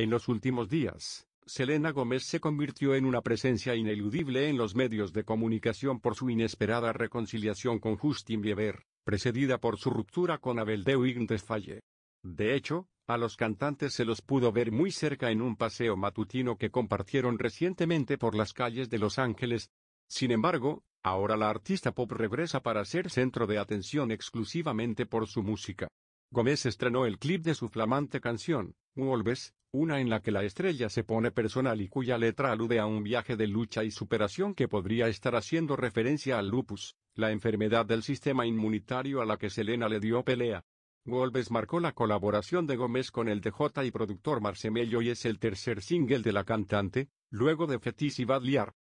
En los últimos días, Selena Gómez se convirtió en una presencia ineludible en los medios de comunicación por su inesperada reconciliación con Justin Bieber, precedida por su ruptura con Abel de Falle. De hecho, a los cantantes se los pudo ver muy cerca en un paseo matutino que compartieron recientemente por las calles de Los Ángeles. Sin embargo, ahora la artista pop regresa para ser centro de atención exclusivamente por su música. Gómez estrenó el clip de su flamante canción, Wolves, una en la que la estrella se pone personal y cuya letra alude a un viaje de lucha y superación que podría estar haciendo referencia al lupus, la enfermedad del sistema inmunitario a la que Selena le dio pelea. Wolves marcó la colaboración de Gómez con el DJ y productor Marcemello y es el tercer single de la cantante, luego de Fetis y Badliar.